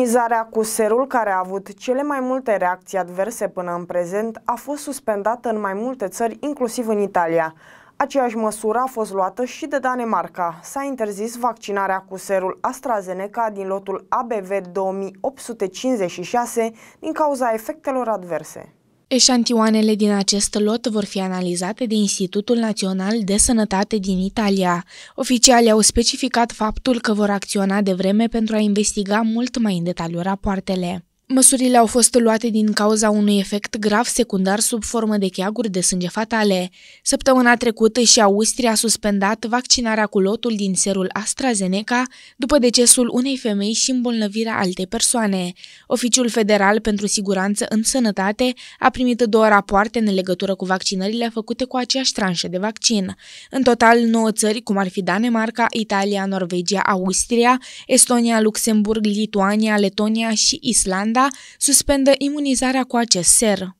Imunizarea cu serul, care a avut cele mai multe reacții adverse până în prezent, a fost suspendată în mai multe țări, inclusiv în Italia. Aceeași măsură a fost luată și de Danemarca. S-a interzis vaccinarea cu serul AstraZeneca din lotul ABV 2856 din cauza efectelor adverse. Eșantioanele din acest lot vor fi analizate de Institutul Național de Sănătate din Italia. Oficialii au specificat faptul că vor acționa de vreme pentru a investiga mult mai în detaliu rapoartele. Măsurile au fost luate din cauza unui efect grav secundar sub formă de cheaguri de sânge fatale. Săptămâna trecută și Austria a suspendat vaccinarea cu lotul din serul AstraZeneca după decesul unei femei și îmbolnăvirea altei persoane. Oficiul Federal pentru Siguranță în Sănătate a primit două rapoarte în legătură cu vaccinările făcute cu aceeași tranșă de vaccin. În total, nouă țări, cum ar fi Danemarca, Italia, Norvegia, Austria, Estonia, Luxemburg, Lituania, Letonia și Islanda, țara suspendă imunizarea cu acest ser.